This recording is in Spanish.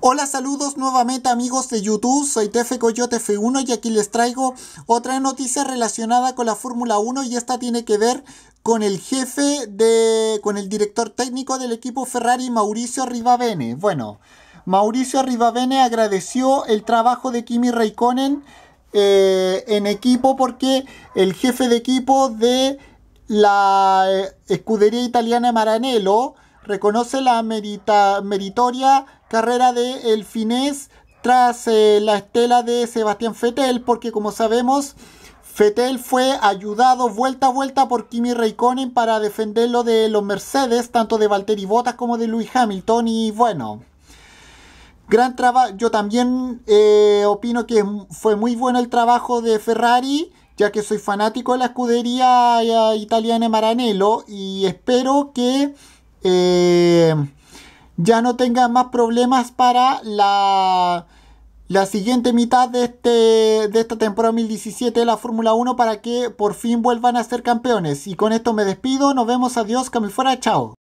Hola, saludos nuevamente amigos de YouTube, soy Tefe Coyote F1 y aquí les traigo otra noticia relacionada con la Fórmula 1 y esta tiene que ver con el jefe de, con el director técnico del equipo Ferrari, Mauricio Rivavene. Bueno, Mauricio Rivavene agradeció el trabajo de Kimi Raikkonen eh, en equipo porque el jefe de equipo de la eh, escudería italiana Maranello reconoce la meritoria carrera de El Finés tras eh, la estela de Sebastián Fetel, porque como sabemos, Fetel fue ayudado vuelta a vuelta por Kimi Raikkonen para defenderlo de los Mercedes, tanto de Valtteri Bottas como de Lewis Hamilton, y bueno. Gran trabajo, yo también eh, opino que fue muy bueno el trabajo de Ferrari ya que soy fanático de la escudería eh, italiana Maranello y espero que eh, ya no tengan más problemas para la, la siguiente mitad de, este, de esta temporada 2017 de la Fórmula 1 para que por fin vuelvan a ser campeones. Y con esto me despido, nos vemos, adiós, que me fuera, chao.